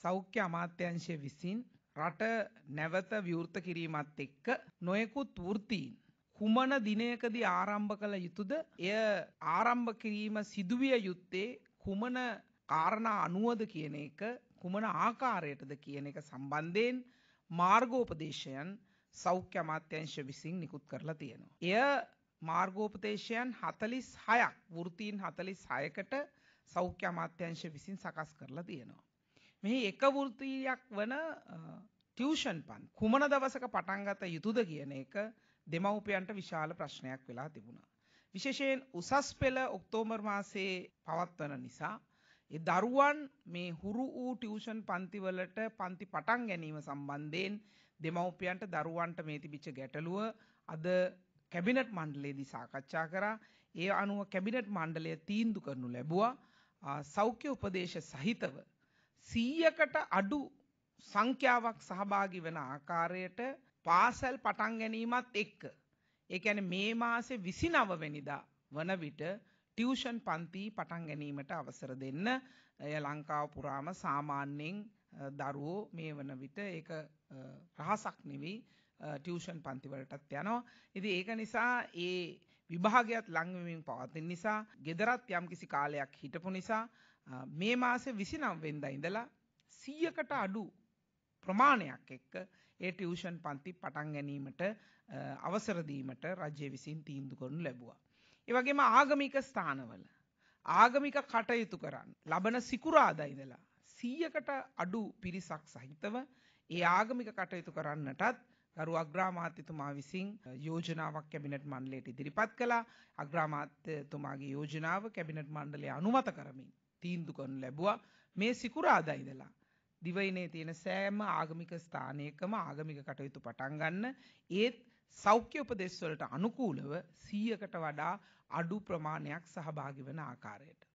සෞඛ්‍ය අමාත්‍යංශය විසින් රට නැවත විවෘත කිරීමත් එක්ක නොයෙකුත් වෘත්තීන් කුමන දිනයකදී ආරම්භ කළ යුතුද? එය ආරම්භ කිරීම සිදුවිය යුත්තේ කුමන කාරණා අනුවද කියන එක කුමන ආකාරයටද කියන එක සම්බන්ධයෙන් මාර්ගෝපදේශයන් සෞඛ්‍ය අමාත්‍යංශ විසින් නිකුත් කරලා තියෙනවා. එය මාර්ගෝපදේශයන් 46ක් වෘත්තීන් 46කට සෞඛ්‍ය අමාත්‍යංශ විසින් සකස් කරලා තියෙනවා. මෙහි එක වෘත්තීයක් වන ටියුෂන් පන් කුමන දවසක පටන්ගත යුතුද කියන එක දෙමව්පියන්ට විශාල ප්‍රශ්නයක් වෙලා තිබුණා. විශේෂයෙන් උසස් පෙළ ඔක්තෝමර් මාසේ පවත්වන නිසා ඒ දරුවන් මේ හුරු වූ ටියුෂන් පන්තිවලට පන්ති පටන් ගැනීම සම්බන්ධයෙන් දෙමව්පියන්ට දරුවන්ට මේ තිබිච්ච ගැටලුව අද කැබිනට් මණ්ඩලයේදී සාකච්ඡා කරා. ඒ අනුව කැබිනට් මණ්ඩලය තීන්දුව කරනු ලැබුවා. සෞඛ්‍ය උපදේශ සහිතව සීයකට අඩු සංඛ්‍යාවක් සහභාගි වන ආකාරයට පාසැල් පටන් ගැනීමත් එක්ක ඒ කියන්නේ මේ මාසේ 29 වෙනිදා වන විට ටියුෂන් පන්ති පටන් ගැනීමට අවසර දෙන්න ලංකාව පුරාම සාමාන්‍යයෙන් දරුවෝ මේ වන විට ඒක රහසක් නෙවෙයි ටියුෂන් පන්ති වලටත් යනවා. ඉතින් ඒක නිසා ඒ විභාගයත් ලංවෙමින් පවතින නිසා gedarat යම්කිසි කාලයක් හිටපු නිසා මේ මාසේ 29 වෙනිදා ඉඳලා 100කට අඩු ප්‍රමාණයක් එක්ක ඒ ටියුෂන් පන්ති පටන් ගැනීමට අවසර දීමට රජය විසින් තීන්දුව කරනු ලැබුවා. ඒ වගේම ආගමික ස්ථානවල ආගමික කටයුතු කරන්න ලබන සිකුරාදා ඉඳලා 100කට අඩු පිරිසක් සහිතව ඒ ආගමික කටයුතු කරන්නටත් ගරු අග්‍රාමාත්‍යතුමා විසින් යෝජනාවක් කැබිනට් මණ්ඩලයට ඉදිරිපත් කළා. අග්‍රාමාත්‍යතුමාගේ යෝජනාව කැබිනට් මණ්ඩලය අනුමත කරමින් තීන්දුව කරනු ලැබුවා. මේ සිකුරාදා ඉඳලා දිවයිනේ තියෙන සෑම ආගමික ස්ථානයකම ආගමික කටයුතු පටන් ගන්න. ඒත් සෞඛ්‍ය උපදෙස් වලට අනුකූලව 100කට වඩා අඩු ප්‍රමාණයක් සහභාගී වන ආකාරයට